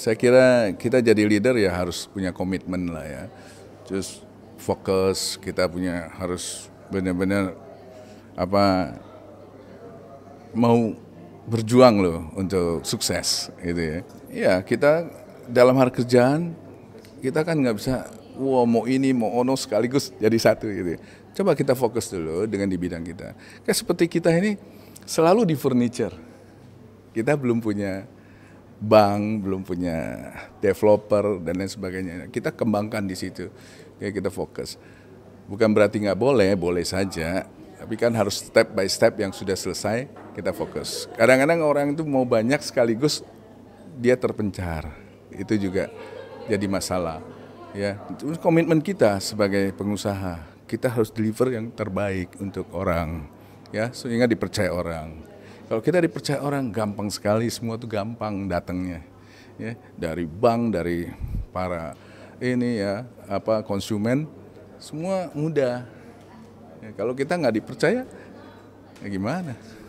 Saya kira kita jadi leader ya harus punya komitmen lah ya. Terus fokus, kita punya harus benar-benar apa mau berjuang loh untuk sukses gitu ya. Iya kita dalam hal kerjaan kita kan nggak bisa wow mau ini mau ono sekaligus jadi satu gitu ya. Coba kita fokus dulu dengan di bidang kita. Kayak seperti kita ini selalu di furniture. Kita belum punya bank, belum punya developer dan lain sebagainya. Kita kembangkan di situ, kayak kita fokus. Bukan berarti nggak boleh, boleh saja, tapi kan harus step by step yang sudah selesai kita fokus. Kadang-kadang orang itu mau banyak sekaligus dia terpencar, itu juga jadi masalah. Ya, komitmen kita sebagai pengusaha, kita harus deliver yang terbaik untuk orang, ya sehingga dipercaya orang. Kalau kita dipercaya orang gampang sekali semua itu gampang datangnya. Ya, dari bank, dari para ini ya apa konsumen semua mudah. Ya, kalau kita nggak dipercaya ya gimana?